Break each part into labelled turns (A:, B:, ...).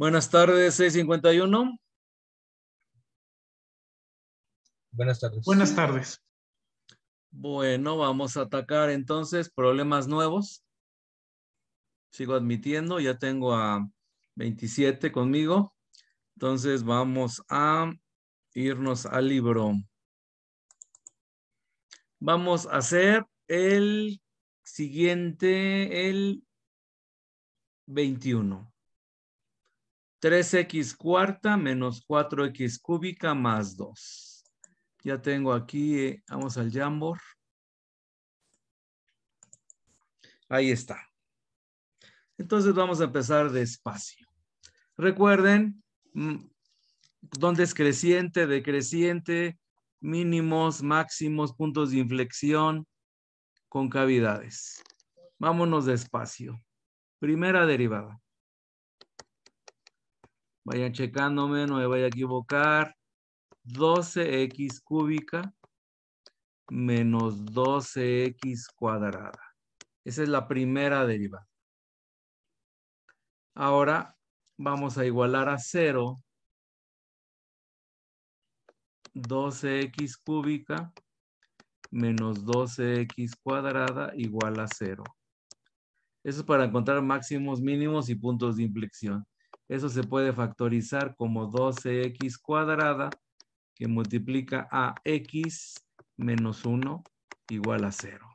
A: Buenas tardes, 651. Buenas tardes. Buenas tardes. Bueno, vamos a atacar entonces problemas nuevos.
B: Sigo admitiendo, ya tengo a 27 conmigo. Entonces vamos a irnos al libro. Vamos a hacer el siguiente, el 21. 3x cuarta menos 4x cúbica más 2. Ya tengo aquí, eh, vamos al Jambor. Ahí está. Entonces vamos a empezar despacio. Recuerden, mm, dónde es creciente, decreciente, mínimos, máximos, puntos de inflexión, concavidades. Vámonos despacio. Primera derivada. Vayan checándome, no me vaya a equivocar. 12x cúbica menos 12x cuadrada. Esa es la primera derivada. Ahora vamos a igualar a 0 12x cúbica menos 12x cuadrada igual a 0. Eso es para encontrar máximos, mínimos y puntos de inflexión. Eso se puede factorizar como 12x cuadrada que multiplica a x menos 1 igual a 0.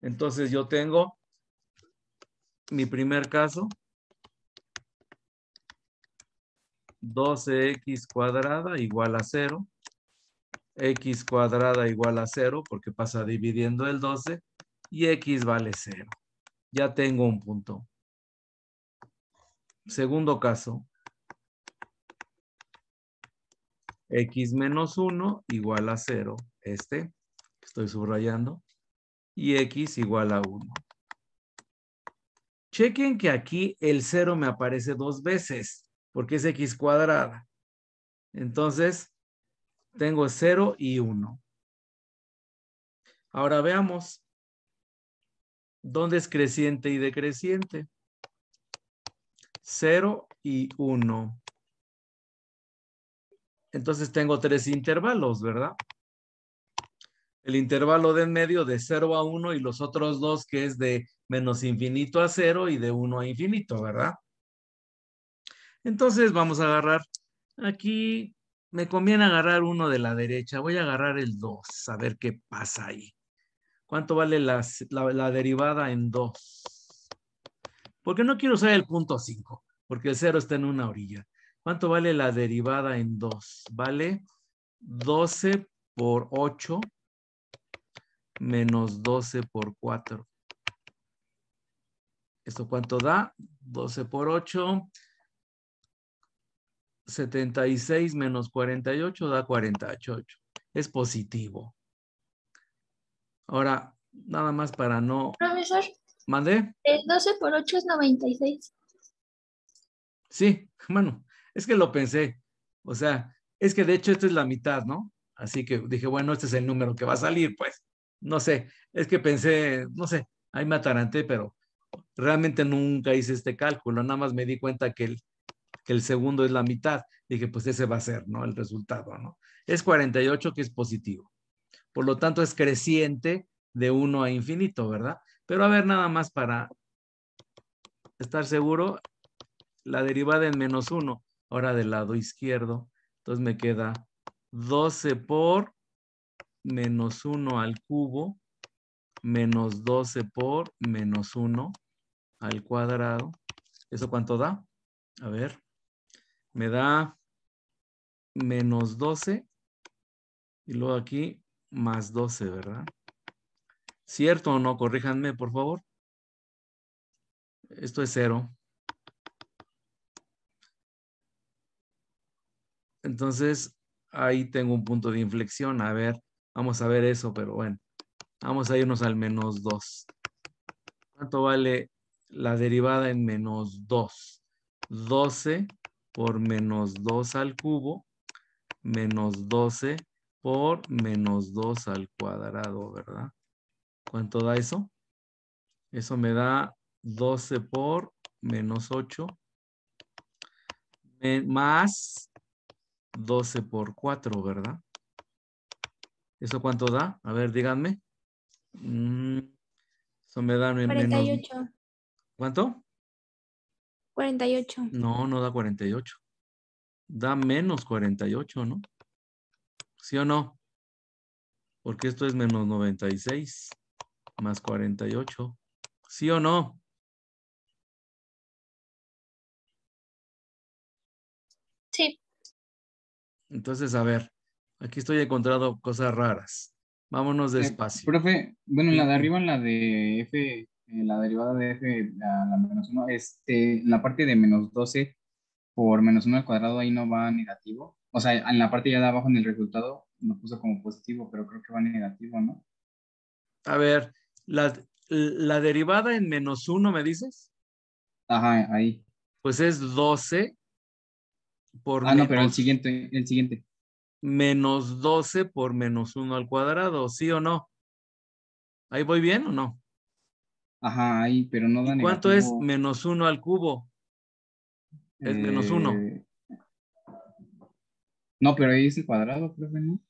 B: Entonces yo tengo mi primer caso, 12x cuadrada igual a 0, x cuadrada igual a 0 porque pasa dividiendo el 12 y x vale 0. Ya tengo un punto. Segundo caso. X menos 1 igual a 0. Este que estoy subrayando. Y X igual a 1. Chequen que aquí el 0 me aparece dos veces.
A: Porque es X cuadrada. Entonces, tengo 0 y 1. Ahora veamos. ¿Dónde
B: es creciente y decreciente? 0 y 1. Entonces tengo tres intervalos, ¿verdad? El intervalo de en medio de 0 a 1 y los otros dos que es de menos infinito a 0 y de 1 a infinito, ¿verdad? Entonces vamos a agarrar, aquí me conviene agarrar uno de la derecha, voy a agarrar el 2, a ver qué pasa ahí. ¿Cuánto vale la, la, la derivada en 2? Porque no quiero usar el punto 5, porque el 0 está en una orilla. ¿Cuánto vale la derivada en 2? Vale 12 por 8 menos 12 por 4. ¿Esto cuánto da? 12 por 8. 76 menos 48 da 48. Es positivo. Ahora, nada más para no... Profesor. ¿Mandé?
A: El 12 por 8 es 96.
B: Sí, bueno, es que lo pensé. O sea, es que de hecho esto es la mitad, ¿no? Así que dije, bueno, este es el número que va a salir, pues. No sé, es que pensé, no sé, ahí me ataranté, pero realmente nunca hice este cálculo. Nada más me di cuenta que el, que el segundo es la mitad. Dije, pues ese va a ser, ¿no? El resultado, ¿no? Es 48 que es positivo. Por lo tanto, es creciente de 1 a infinito, ¿verdad? Pero a ver, nada más para estar seguro, la derivada en menos 1, ahora del lado izquierdo. Entonces me queda 12 por menos 1 al cubo, menos 12 por menos 1 al cuadrado. ¿Eso cuánto da? A ver, me da menos 12 y luego aquí más 12, ¿verdad? ¿Cierto o no? Corríjanme, por favor. Esto es cero. Entonces, ahí tengo un punto de inflexión. A ver, vamos a ver eso, pero bueno. Vamos a irnos al menos 2. ¿Cuánto vale la derivada en menos 2? 12 por menos 2 al cubo, menos 12 por menos 2 al cuadrado, ¿verdad? ¿Cuánto da eso? Eso me da 12 por menos 8 más 12 por 4, ¿verdad? ¿Eso cuánto da? A ver, díganme. Mm, eso me da 48. ¿Cuánto?
A: 48. No,
B: no da 48. Da menos 48, ¿no? ¿Sí o no?
A: Porque esto es menos 96 más 48. ¿Sí o no? Sí. Entonces, a ver, aquí estoy encontrando cosas
B: raras. Vámonos eh, despacio. profe, bueno, la de arriba, la de F, la derivada de F, la, la menos 1, este, la parte de menos 12 por menos 1 al cuadrado ahí no va negativo. O sea, en la parte ya de abajo en el resultado lo puso como positivo,
A: pero creo que va negativo, ¿no?
B: A ver, la, derivada en menos 1, ¿me dices? Ajá, ahí. Pues es 12
A: por Ah, no, pero el
B: siguiente, el siguiente. Menos 12 por menos 1 al cuadrado, ¿sí o no? ¿Ahí voy bien o no? Ajá, ahí, pero no da ¿Y ¿Cuánto es menos 1 al cubo?
A: Es menos 1. Eh, no, pero ahí es el cuadrado, creo que ¿no?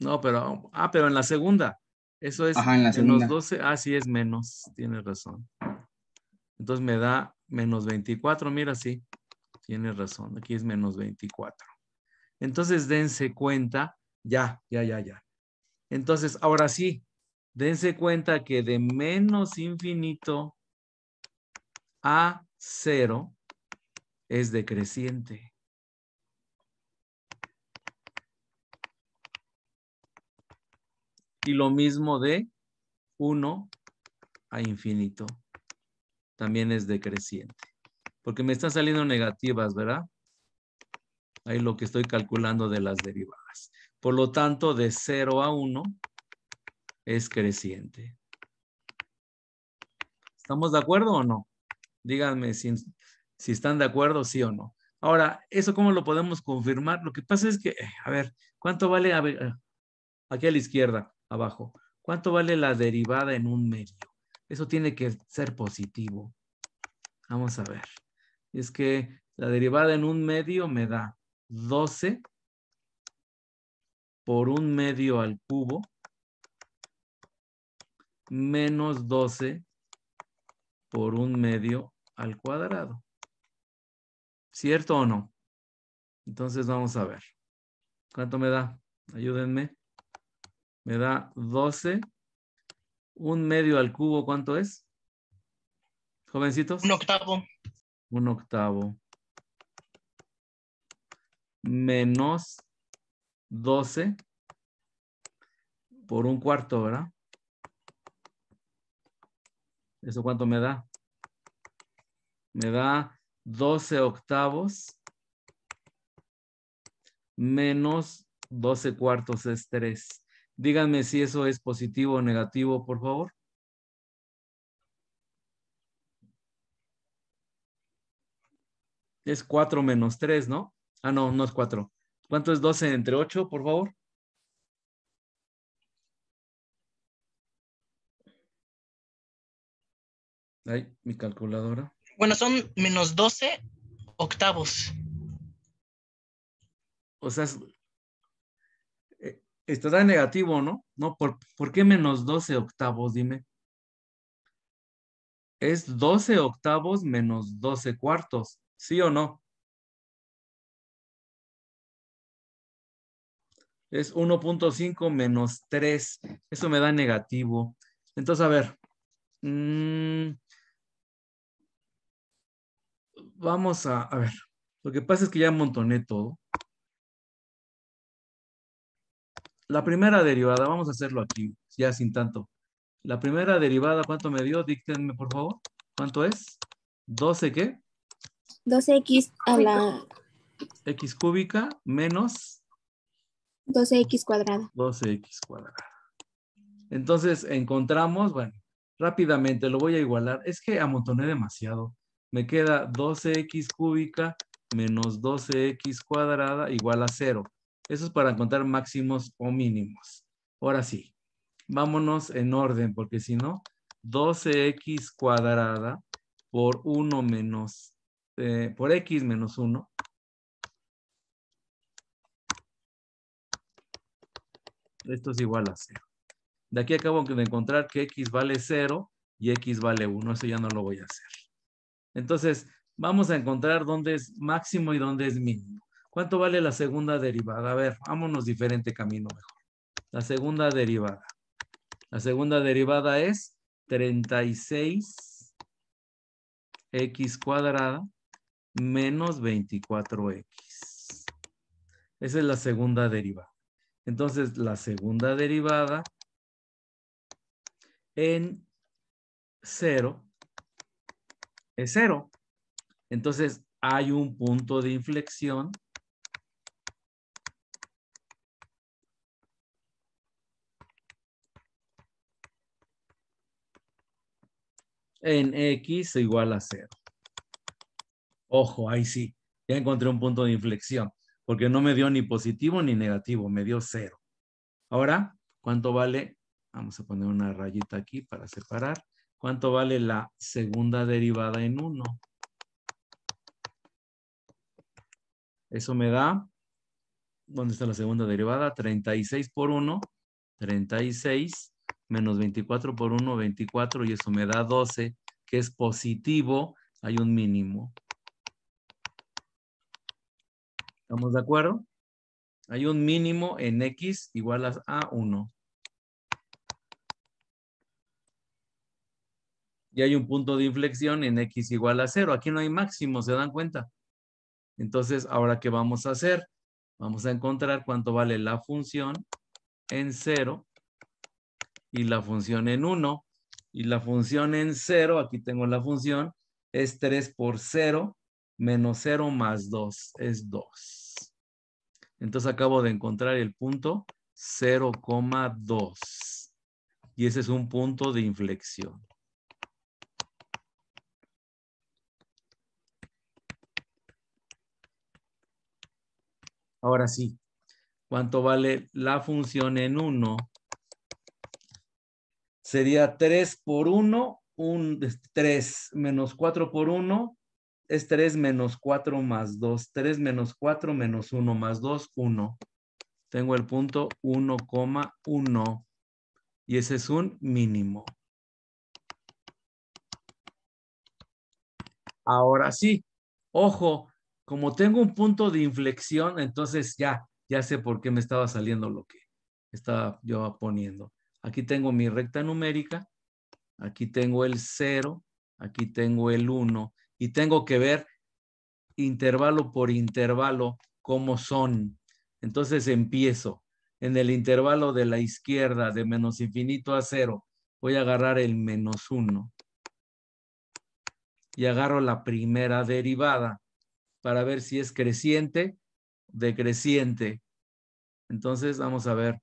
B: No, pero, ah, pero en la segunda.
A: Eso es menos
B: 12. Ah, sí, es menos. Tienes razón. Entonces me da menos 24. Mira, sí. Tienes razón. Aquí es menos 24. Entonces dense cuenta. Ya, ya, ya, ya. Entonces, ahora sí. Dense cuenta que de menos infinito a cero es decreciente. Y lo mismo de 1 a infinito. También es decreciente. Porque me están saliendo negativas, ¿verdad? Ahí lo que estoy calculando de las derivadas. Por lo tanto, de 0 a 1 es creciente. ¿Estamos de acuerdo o no? Díganme si, están de acuerdo, sí o no. Ahora, ¿eso cómo lo podemos confirmar? Lo que pasa es que, eh, a ver, ¿cuánto vale eh, aquí a la izquierda? abajo. ¿Cuánto vale la derivada en un medio? Eso tiene que ser positivo. Vamos a ver. Es que la derivada en un medio me da 12 por un medio al cubo menos 12 por un medio al cuadrado. ¿Cierto o no? Entonces vamos a ver. ¿Cuánto me da? Ayúdenme me da 12. Un medio al cubo, ¿cuánto es? Jovencitos. Un octavo. Un octavo. Menos 12 por un cuarto, ¿verdad? ¿Eso cuánto me da? Me da 12 octavos menos 12 cuartos es 3. Díganme si eso es positivo o negativo, por favor. Es 4 menos 3, ¿no? Ah, no, no es 4. ¿Cuánto es 12 entre 8, por favor?
A: Ahí, mi calculadora. Bueno, son menos 12 octavos. O sea,
B: esto da negativo, ¿no? ¿Por, qué menos 12 octavos? Dime.
A: Es 12 octavos menos 12 cuartos, ¿sí o no? Es 1.5 menos 3. Eso me da negativo. Entonces, a ver.
B: Mm, vamos a, a ver. Lo que pasa es que ya montoné todo. La primera derivada, vamos a hacerlo aquí, ya sin tanto. La primera derivada, ¿cuánto me dio? Díctenme, por favor. ¿Cuánto es? ¿12 qué?
A: 12x a la...
B: X cúbica menos...
A: 12x cuadrada.
B: 12x cuadrada. Entonces encontramos, bueno, rápidamente lo voy a igualar. Es que amontoné demasiado. Me queda 12x cúbica menos 12x cuadrada igual a 0. Eso es para encontrar máximos o mínimos. Ahora sí, vámonos en orden, porque si no, 12x cuadrada por 1 menos, eh, por x menos 1. Esto es igual a 0. De aquí acabo de encontrar que x vale 0 y x vale 1. Eso ya no lo voy a hacer. Entonces, vamos a encontrar dónde es máximo y dónde es mínimo. ¿Cuánto vale la segunda derivada? A ver, vámonos diferente camino mejor. La segunda derivada. La segunda derivada es 36x cuadrada menos 24x. Esa es la segunda derivada. Entonces, la segunda derivada en 0 es 0. Entonces, hay un punto de inflexión en x igual a 0. Ojo, ahí sí, ya encontré un punto de inflexión, porque no me dio ni positivo ni negativo, me dio 0. Ahora, ¿cuánto vale? Vamos a poner una rayita aquí para separar. ¿Cuánto vale la segunda derivada en 1? Eso me da, ¿dónde está la segunda derivada? 36 por 1, 36 menos 24 por 1, 24, y eso me da 12, que es positivo, hay un mínimo. ¿Estamos de acuerdo? Hay un mínimo en X igual a, 1. Y hay un punto de inflexión en X igual a 0. Aquí no hay máximo, ¿se dan cuenta? Entonces, ¿ahora qué vamos a hacer? Vamos a encontrar cuánto vale la función en 0 y la función en 1 y la función en 0, aquí tengo la función, es 3 por 0 menos 0 más 2 es 2. Entonces acabo de encontrar el punto 0,2 y ese es un punto de inflexión. Ahora sí, ¿cuánto vale la función en 1 sería 3 por 1, 3 menos 4 por 1, es 3 menos 4 más 2. 3 menos 4 menos 1 más 2, 1. Tengo el punto 1,1 y ese es un mínimo. Ahora sí, ojo, como tengo un punto de inflexión, entonces ya, ya sé por qué me estaba saliendo lo que estaba yo poniendo. Aquí tengo mi recta numérica, aquí tengo el 0, aquí tengo el 1 y tengo que ver intervalo por intervalo cómo son. Entonces empiezo en el intervalo de la izquierda de menos infinito a 0. Voy a agarrar el menos 1 y agarro la primera derivada para ver si es creciente, decreciente. Entonces vamos a ver.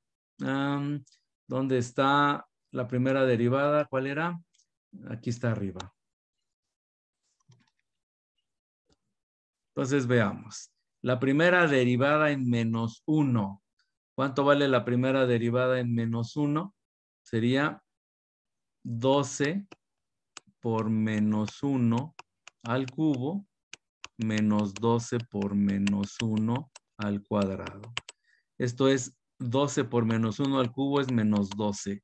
B: ¿Dónde está la primera derivada, ¿cuál era? Aquí está arriba. Entonces veamos. La primera derivada en menos 1. ¿Cuánto vale la primera derivada en menos 1? Sería 12 por menos 1 al cubo menos 12 por menos 1 al cuadrado. Esto es 12 por menos 1 al cubo es menos 12.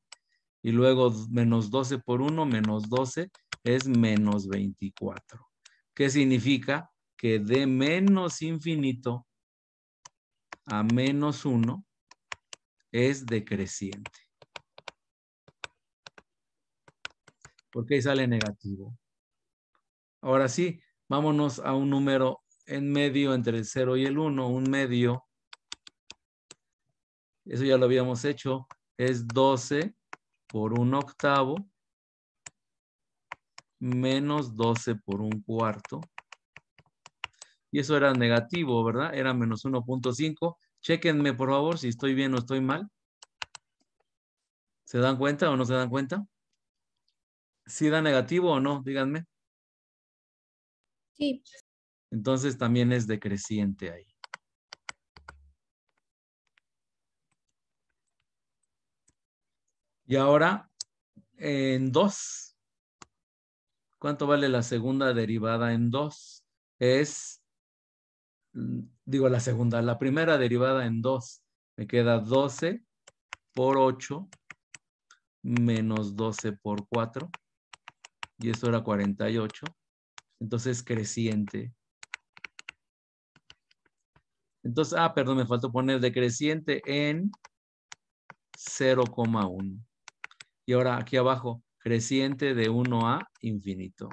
B: Y luego menos 12 por 1 menos 12 es menos 24. ¿Qué significa? Que de menos infinito a menos 1 es decreciente. Porque ahí sale negativo. Ahora sí, vámonos a un número en medio entre el 0 y el 1, un medio eso ya lo habíamos hecho, es 12 por un octavo menos 12 por un cuarto. Y eso era negativo, ¿verdad? Era menos 1.5. Chequenme, por favor, si estoy bien o estoy mal. ¿Se dan cuenta o no se dan cuenta? ¿Si da negativo o no? Díganme. Sí. Entonces también es decreciente ahí. Y ahora, en 2, ¿cuánto vale la segunda derivada en 2? Es, digo la segunda, la primera derivada en 2. Me queda 12 por 8 menos 12 por 4. Y esto era 48. Entonces, creciente. Entonces, ah, perdón, me faltó poner decreciente en 0,1. Y ahora aquí abajo, creciente de 1 a infinito.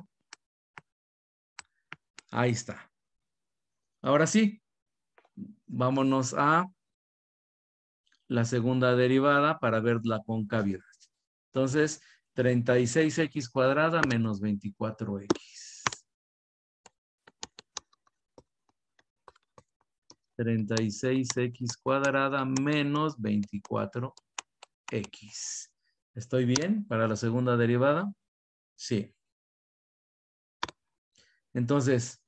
B: Ahí está. Ahora sí, vámonos a la segunda derivada para ver la concavidad. Entonces, 36x cuadrada menos 24x. 36x cuadrada menos 24x. ¿Estoy bien para la segunda derivada? Sí. Entonces,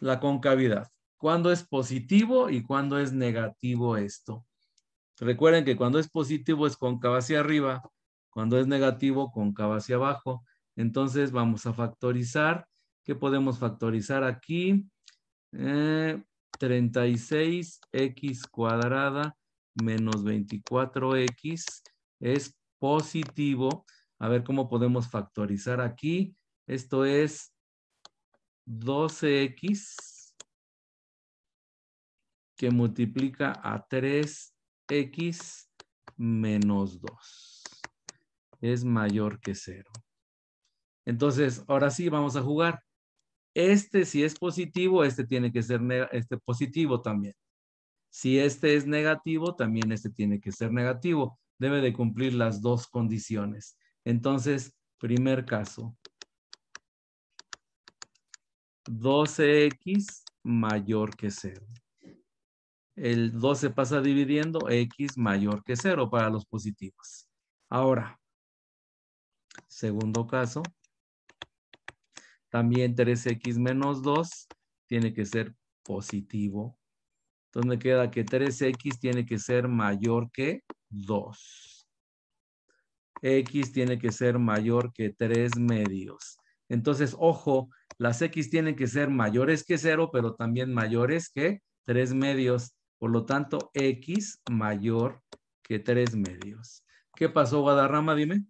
B: la concavidad. ¿Cuándo es positivo y cuándo es negativo esto? Recuerden que cuando es positivo es cóncava hacia arriba, cuando es negativo cóncava hacia abajo. Entonces vamos a factorizar. ¿Qué podemos factorizar aquí? 36x eh, cuadrada menos 24x es positivo. A ver cómo podemos factorizar aquí. Esto es 12x que multiplica a 3x menos 2. Es mayor que 0. Entonces, ahora sí, vamos a jugar. Este si es positivo, este tiene que ser este positivo también. Si este es negativo, también este tiene que ser negativo debe de cumplir las dos condiciones. Entonces, primer caso, 12x mayor que 0. El 12 pasa dividiendo x mayor que 0 para los positivos. Ahora, segundo caso, también 3x menos 2 tiene que ser positivo. Entonces me queda que 3x tiene que ser mayor que 2. X tiene que ser mayor que 3 medios. Entonces, ojo, las X tienen que ser mayores que 0, pero también mayores que 3 medios. Por lo tanto, X mayor que 3 medios. ¿Qué pasó, Guadarrama? Dime.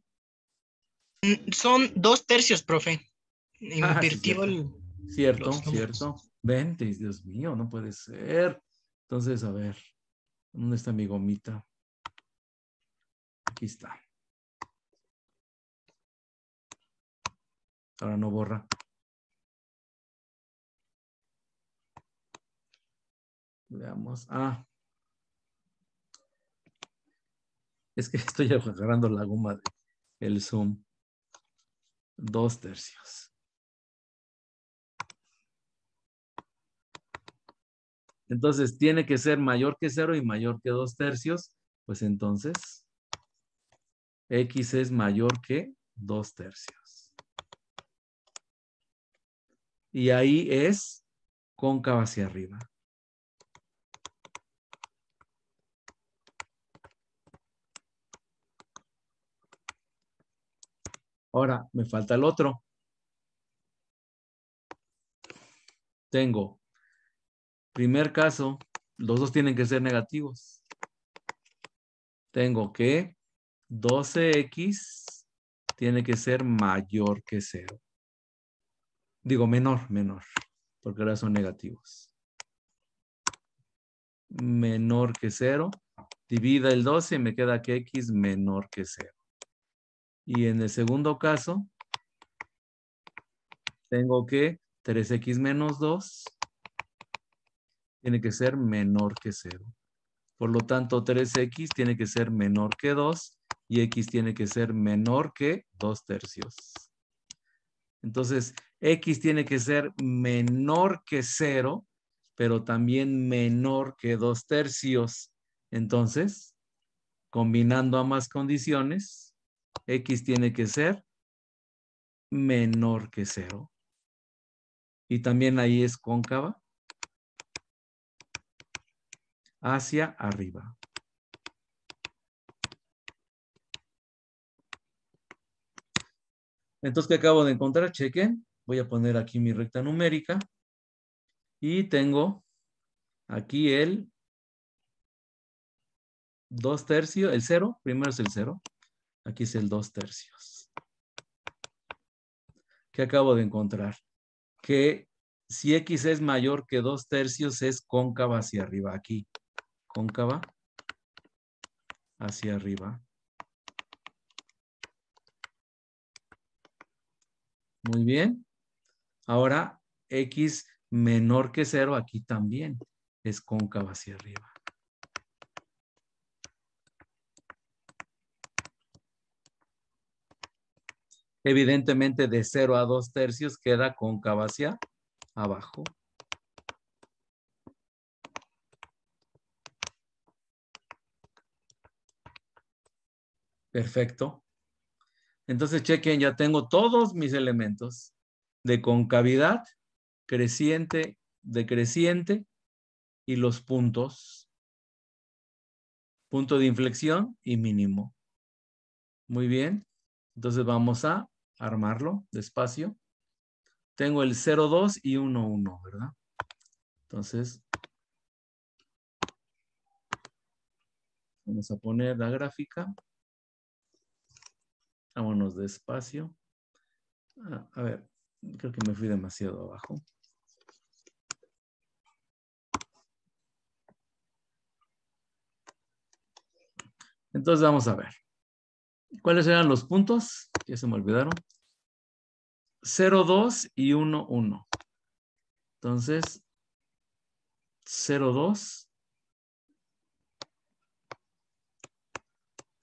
B: Mm, son dos tercios, profe. Ah, Invertido Cierto, el, cierto. cierto. 20, Dios
A: mío, no puede ser. Entonces, a ver, ¿dónde está mi gomita? Aquí está. Ahora no borra. Veamos. Ah.
B: Es que estoy agarrando la goma del zoom. Dos tercios. Entonces tiene que ser mayor que cero y mayor que dos tercios. Pues entonces X es mayor que dos tercios. Y ahí es cóncava hacia
A: arriba. Ahora, me falta
B: el otro. Tengo, primer caso, los dos tienen que ser negativos. Tengo que 12x tiene que ser mayor que 0. Digo, menor, menor, porque ahora son negativos. Menor que 0. Divida el 12 y me queda que x menor que 0. Y en el segundo caso, tengo que 3x menos 2 tiene que ser menor que 0. Por lo tanto, 3x tiene que ser menor que 2 y X tiene que ser menor que 2 tercios. Entonces, X tiene que ser menor que 0, pero también menor que 2 tercios. Entonces, combinando ambas condiciones, X tiene que ser menor que 0. Y también ahí es cóncava hacia arriba. Entonces, ¿qué acabo de encontrar? Chequen. Voy a poner aquí mi recta numérica. Y tengo aquí el 2 tercios, el 0. Primero es el 0. Aquí es el 2 tercios. ¿Qué acabo de encontrar? Que si X es mayor que 2 tercios, es cóncava hacia arriba. Aquí, cóncava hacia arriba. Muy bien. Ahora, X menor que cero aquí también es cóncava hacia arriba. Evidentemente de 0 a 2 tercios queda cóncava hacia abajo. Perfecto. Entonces, chequen, ya tengo todos mis elementos de concavidad, creciente, decreciente y los puntos. Punto de inflexión y mínimo. Muy bien. Entonces vamos a armarlo despacio. Tengo el 0, 2 y 1, 1, ¿verdad? Entonces, vamos a poner la gráfica. Vámonos despacio. Ah, a ver, creo que me fui demasiado abajo. Entonces vamos a ver. ¿Cuáles eran los puntos? Ya se me olvidaron. 0, 2 y 1, 1. Entonces,
A: 0, 2.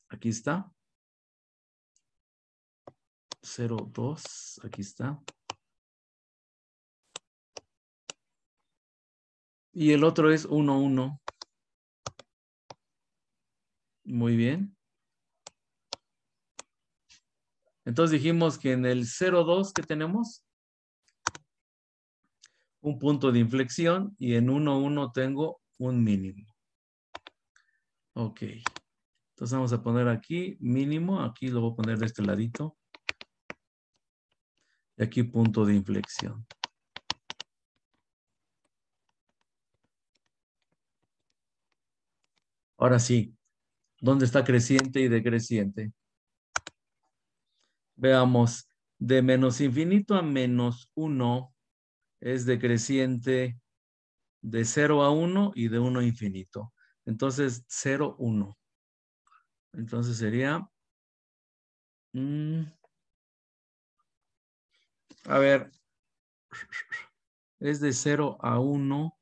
A: Aquí está. 02, aquí está. Y el otro es 11. Muy
B: bien. Entonces dijimos que en el 02 que tenemos un punto de inflexión y en 11 tengo un mínimo. Ok. Entonces vamos a poner aquí mínimo, aquí lo voy a poner de este ladito. Y aquí punto de inflexión. Ahora sí, ¿dónde está creciente y decreciente? Veamos, de menos infinito a menos 1 es decreciente de 0 a 1 y de 1 a infinito. Entonces, 0, 1.
A: Entonces sería... Mm, a ver, es de 0 a 1.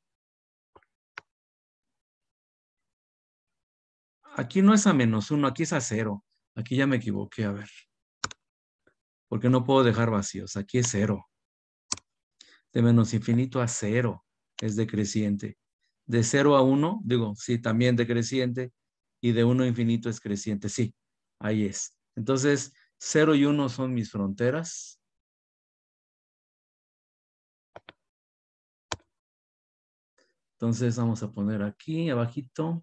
A: Aquí no es a menos 1, aquí es a 0. Aquí ya me equivoqué, a ver. Porque no puedo dejar
B: vacíos. Aquí es 0. De menos infinito a 0 es decreciente. De 0 a 1, digo, sí, también decreciente. Y de 1 a infinito es
A: creciente. Sí, ahí es. Entonces, 0 y 1 son mis fronteras. Entonces vamos a poner aquí abajito.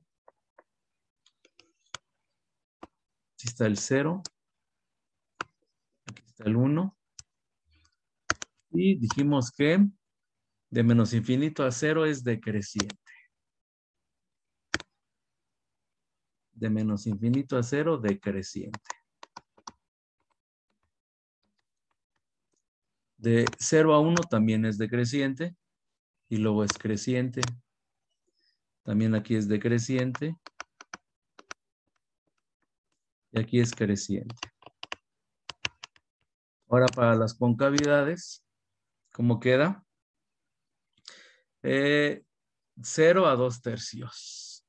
B: Aquí está el 0. Aquí está el 1. Y dijimos que de menos infinito a 0 es decreciente. De menos infinito a 0, decreciente. De 0 a 1 también es decreciente y luego es creciente también aquí es decreciente. Y aquí es creciente. Ahora para las concavidades, ¿cómo queda? Eh, cero 0 a 2 tercios.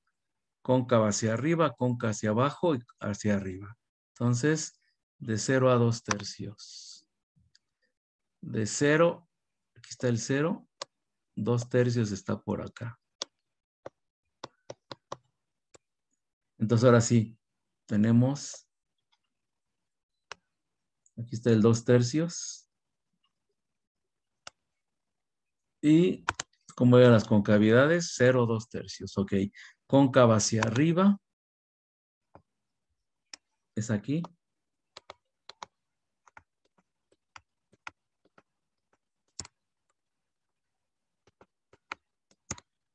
B: Cóncava hacia arriba, cóncava hacia abajo y hacia arriba. Entonces, de 0 a 2 tercios. De 0, aquí está el 0, Dos tercios está por acá. Entonces ahora sí, tenemos, aquí está el dos tercios. Y como vean las concavidades, 0, 2 tercios, ok. Cóncava hacia arriba, es aquí.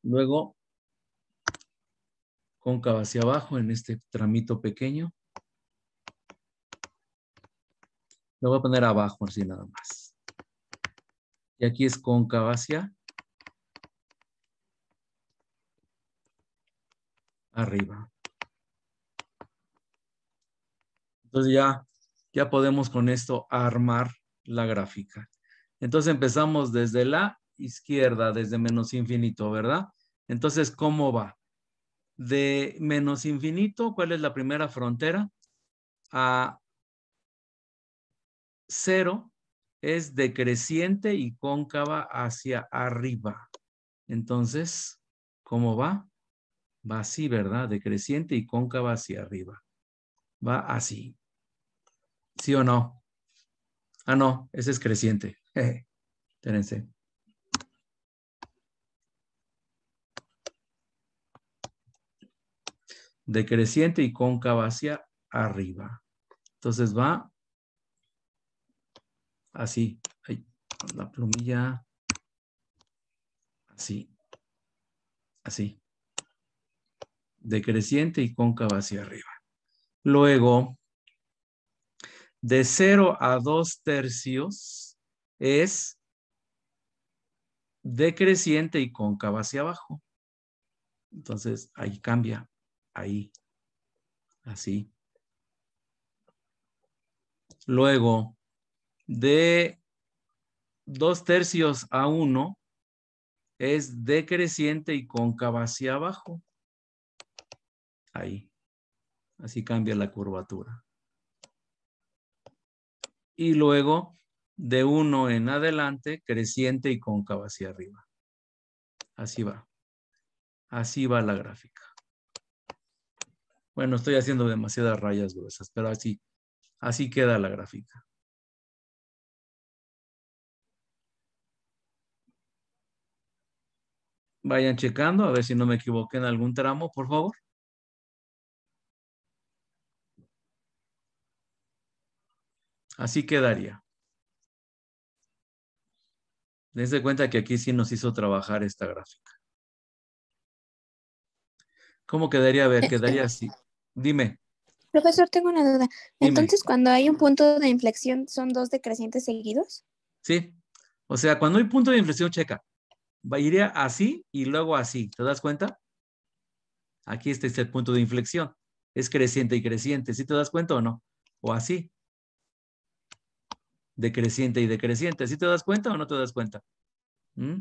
B: Luego cóncava hacia abajo en este tramito pequeño. Lo voy a poner abajo así nada más. Y aquí es cóncava hacia arriba. Entonces ya, ya podemos con esto armar la gráfica. Entonces empezamos desde la izquierda, desde menos infinito, ¿verdad? Entonces, ¿cómo va? de menos infinito, ¿cuál es la primera frontera? A cero es decreciente y cóncava hacia arriba. Entonces, ¿cómo va? Va así, ¿verdad? Decreciente y cóncava hacia arriba. Va así. ¿Sí o no? Ah, no, ese es creciente. Espérense. decreciente y cóncava hacia arriba. Entonces va así, la plumilla, así, así, decreciente y cóncava hacia arriba. Luego, de 0 a 2 tercios es decreciente y cóncava hacia abajo. Entonces, ahí cambia ahí, así. Luego, de dos tercios a uno, es decreciente y cóncava hacia abajo. Ahí. Así cambia la curvatura. Y luego, de uno en adelante, creciente y cóncava hacia arriba. Así va. Así va la gráfica. Bueno, estoy haciendo
A: demasiadas rayas gruesas, pero así, así queda la gráfica. Vayan
B: checando a ver si no me equivoqué en algún tramo, por favor. Así quedaría. Dense cuenta que aquí sí nos hizo trabajar esta gráfica. ¿Cómo quedaría? A ver, quedaría así. Dime. Profesor, tengo una duda. Entonces, cuando hay un punto de inflexión, ¿son dos decrecientes seguidos? Sí. O sea, cuando hay punto de inflexión, checa. Iría así y luego así. ¿Te das cuenta? Aquí este es el punto de inflexión. Es creciente y creciente. ¿Sí te das cuenta o no? O así. Decreciente y decreciente. ¿Sí te das cuenta o no te das cuenta? ¿Mm?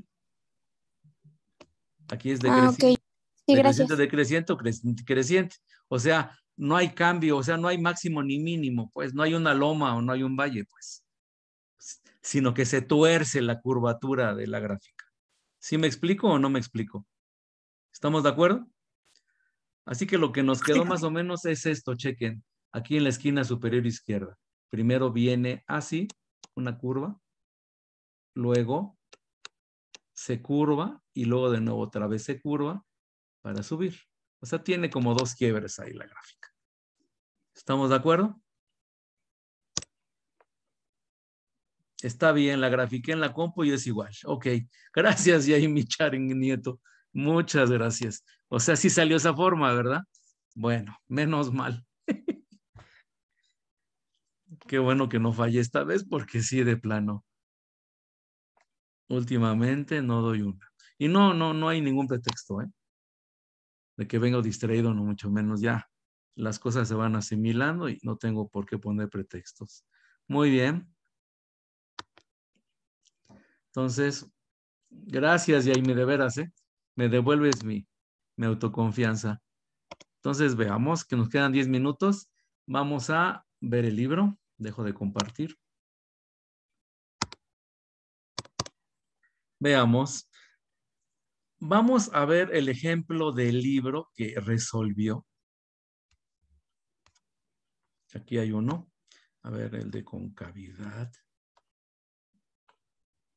B: Aquí es ah, decreciente creciente decreciente, decreciente o creciente, creciente. O sea, no hay cambio, o sea, no hay máximo ni mínimo, pues no hay una loma o no hay un valle, pues, pues sino que se tuerce la curvatura de la gráfica. ¿Sí me explico o no me explico? ¿Estamos de acuerdo? Así que lo que nos quedó más o menos es esto, chequen, aquí en la esquina superior izquierda. Primero viene así, una curva, luego se curva y luego de nuevo otra vez se curva para subir. O sea, tiene como dos quiebres ahí la gráfica. ¿Estamos de acuerdo? Está bien, la grafiqué en la compu y es igual. Ok, gracias mi Charing Nieto. Muchas gracias. O sea, sí salió esa forma, ¿verdad? Bueno, menos mal. Qué bueno que no fallé esta vez porque sí, de plano. Últimamente no doy una. Y no, no, no hay ningún pretexto, ¿eh? de que vengo distraído, no mucho menos ya. Las cosas se van asimilando y no tengo por qué poner pretextos. Muy bien. Entonces, gracias, Jaime, de veras, ¿eh? Me devuelves mi, mi autoconfianza. Entonces, veamos que nos quedan 10 minutos. Vamos a ver el libro. Dejo de compartir. Veamos. Vamos a ver el ejemplo del libro que resolvió. Aquí hay uno. A ver, el de concavidad.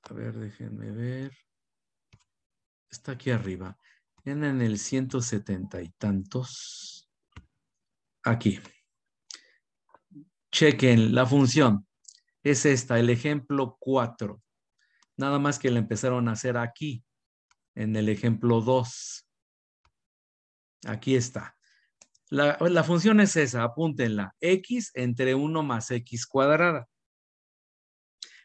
B: A ver, déjenme ver. Está aquí arriba. En, el 170 y tantos. Aquí. Chequen la función. Es esta, el ejemplo 4. Nada más que la empezaron a hacer aquí en el ejemplo 2. Aquí está. La, función es esa, apúntenla, x entre 1 más x cuadrada.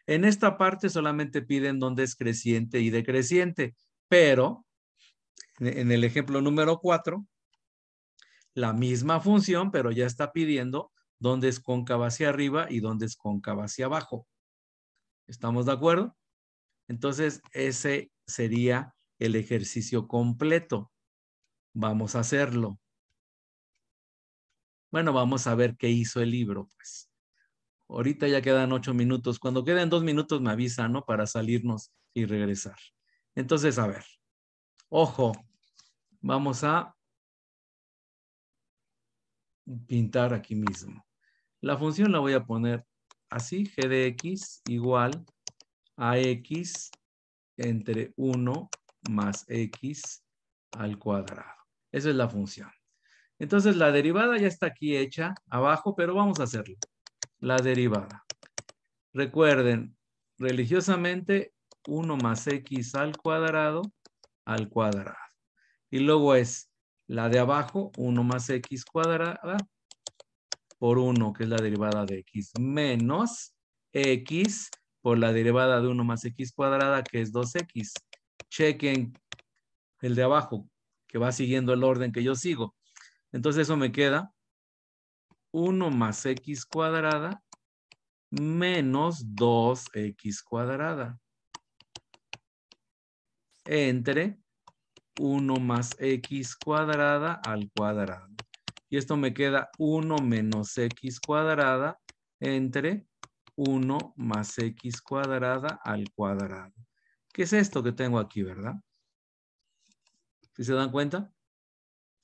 B: En esta parte solamente piden dónde es creciente y decreciente, pero en el ejemplo número 4, la misma función, pero ya está pidiendo dónde es cóncava hacia arriba y dónde es cóncava hacia abajo. ¿Estamos de acuerdo? Entonces, ese sería el ejercicio completo. Vamos a hacerlo. Bueno, vamos a ver qué hizo el libro, pues. Ahorita ya quedan ocho minutos. Cuando queden dos minutos me avisa, ¿no? Para salirnos y regresar. Entonces, a ver. Ojo, vamos a pintar aquí mismo. La función la voy a poner así, g de x igual a x entre 1 más x al cuadrado. Esa es la función. Entonces la derivada ya está aquí hecha abajo, pero vamos a hacerlo. La derivada. Recuerden, religiosamente 1 más x al cuadrado al cuadrado. Y luego es la de abajo, 1 más x cuadrada por 1, que es la derivada de x, menos x por la derivada de 1 más x cuadrada, que es 2x chequen el de abajo, que va siguiendo el orden que yo sigo. Entonces eso me queda 1 más x cuadrada menos 2x cuadrada entre 1 más x cuadrada al cuadrado. Y esto me queda 1 menos x cuadrada entre 1 más x cuadrada al cuadrado. ¿Qué es esto que tengo aquí, verdad? ¿Sí se dan cuenta?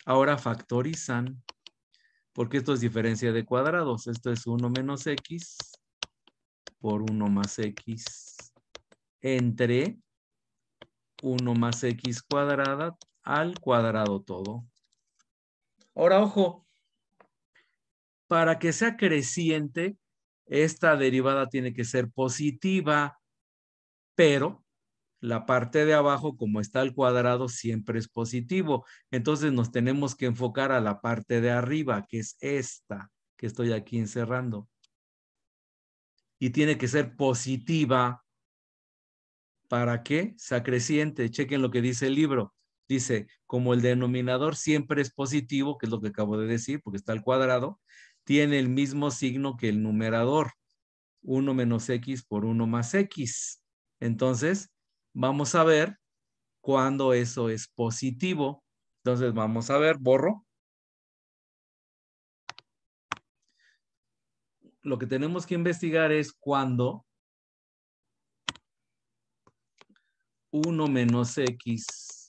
B: Ahora factorizan, porque esto es diferencia de cuadrados. Esto es 1 menos x por 1 más x entre 1 más x cuadrada al cuadrado todo. Ahora, ojo, para que sea creciente, esta derivada tiene que ser positiva, pero la parte de abajo, como está al cuadrado, siempre es positivo. Entonces nos tenemos que enfocar a la parte de arriba, que es esta, que estoy aquí encerrando. Y tiene que ser positiva. ¿Para que Se acreciente. Chequen lo que dice el libro. Dice, como el denominador siempre es positivo, que es lo que acabo de decir, porque está al cuadrado, tiene el mismo signo que el numerador. 1 menos x por 1 más x. Entonces, vamos a ver cuando eso es positivo. Entonces vamos a ver, borro. Lo que tenemos que investigar es cuando 1 menos x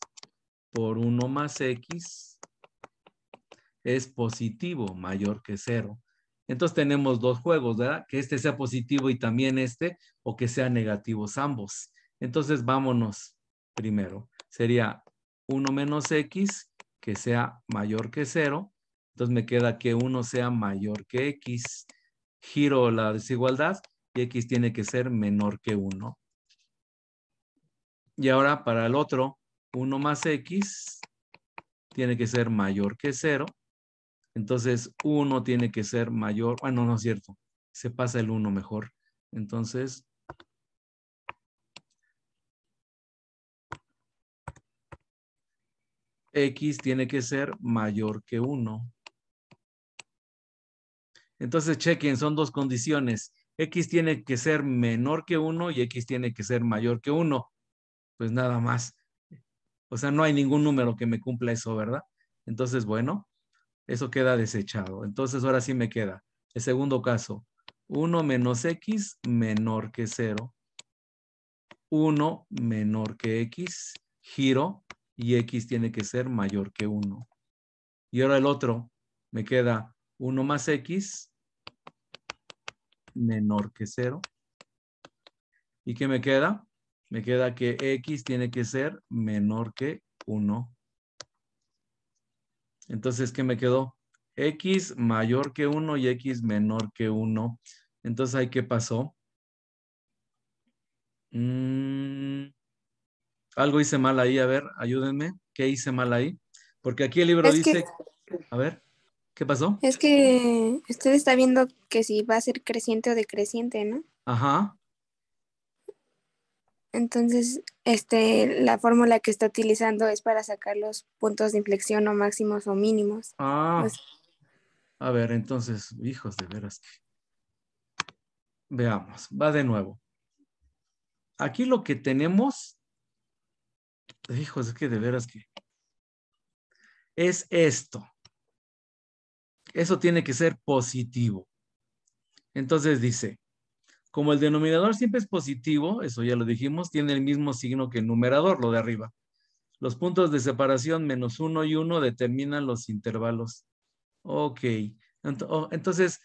B: por 1 más x es positivo, mayor que 0. Entonces tenemos dos juegos, ¿verdad? Que este sea positivo y también este, o que sean negativos ambos. Entonces vámonos primero. Sería 1 menos x que sea mayor que 0. Entonces me queda que 1 sea mayor que x. Giro la desigualdad y x tiene que ser menor que 1. Y ahora para el otro, 1 más x tiene que ser mayor que 0. Entonces 1 tiene que ser mayor, bueno, no es cierto, se pasa el 1 mejor. Entonces X tiene que ser mayor que 1. Entonces, chequen, son dos condiciones. X tiene que ser menor que 1 y X tiene que ser mayor que 1. Pues nada más. O sea, no hay ningún número que me cumpla eso, ¿verdad? Entonces, bueno, eso queda desechado. Entonces, ahora sí me queda. El segundo caso, 1 menos X menor que 0. 1 menor que X, giro, y x tiene que ser mayor que 1. Y ahora el otro, me queda 1 más x menor que 0. ¿Y qué me queda? Me queda que x tiene que ser menor que 1. Entonces, ¿qué me quedó? x mayor que 1 y x menor que 1. Entonces, qué pasó? Mmm algo hice mal ahí, a ver, ayúdenme, ¿qué hice mal ahí? Porque aquí el libro dice, a ver, ¿qué pasó?
A: Es que
B: usted está viendo que si va a ser creciente o decreciente, ¿no? Ajá. Entonces, este, la fórmula que está utilizando es para sacar los puntos de inflexión o máximos o mínimos. Ah. a ver, entonces, hijos de veras. Veamos, va de nuevo. Aquí lo que tenemos hijos, es que de veras que es esto. Eso tiene que ser positivo. Entonces dice, como el denominador siempre es positivo, eso ya lo dijimos, tiene el mismo signo que el numerador, lo de arriba. Los puntos de separación menos uno y uno determinan los intervalos. Ok, oh, entonces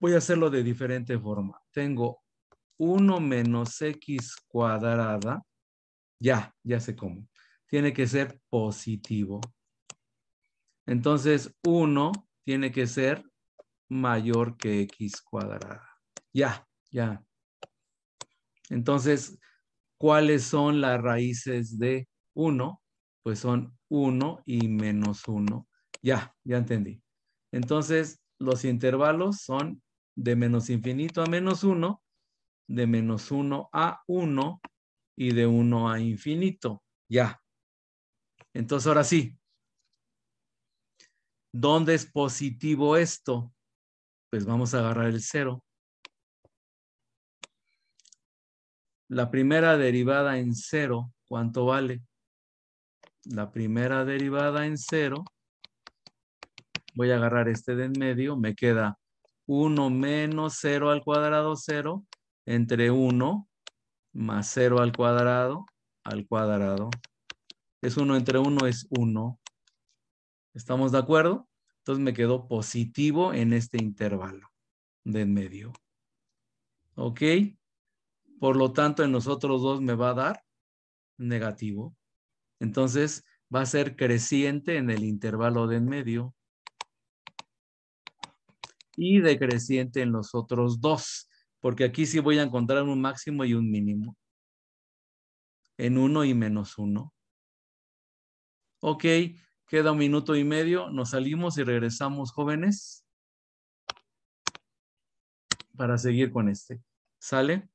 B: voy a hacerlo de diferente forma. Tengo 1 menos x cuadrada ya, ya sé cómo. Tiene que ser positivo. Entonces, 1 tiene que ser mayor que x cuadrada. Ya, ya. Entonces, ¿cuáles son las raíces de 1? Pues son 1 y menos 1. Ya, ya entendí. Entonces, los intervalos son de menos infinito a menos 1, de menos 1 a 1, y de 1 a infinito. Ya. Entonces, ahora sí. ¿Dónde es positivo esto? Pues vamos a agarrar el 0. La primera derivada en 0, ¿cuánto vale? La primera derivada en 0. Voy a agarrar este de en medio. Me queda 1 menos 0 al cuadrado 0 entre 1 más 0 al cuadrado al cuadrado. Es 1 entre 1 es 1. ¿Estamos de acuerdo? Entonces me quedó positivo en este intervalo de en medio. ¿Ok? Por lo tanto, en los otros dos me va a dar negativo. Entonces va a ser creciente en el intervalo de en medio y decreciente en los otros dos porque aquí sí voy a encontrar un máximo y un mínimo, en uno y menos uno. Ok, queda un minuto y medio, nos salimos y regresamos jóvenes
A: para seguir con este. ¿Sale?